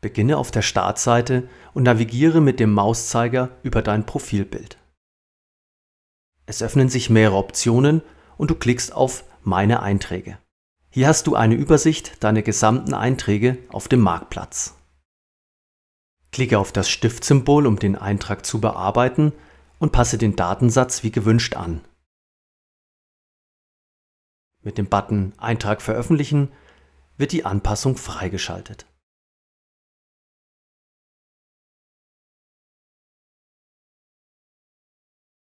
Beginne auf der Startseite und navigiere mit dem Mauszeiger über dein Profilbild. Es öffnen sich mehrere Optionen und du klickst auf Meine Einträge. Hier hast du eine Übersicht deiner gesamten Einträge auf dem Marktplatz. Klicke auf das Stiftsymbol, um den Eintrag zu bearbeiten und passe den Datensatz wie gewünscht an. Mit dem Button Eintrag veröffentlichen wird die Anpassung freigeschaltet.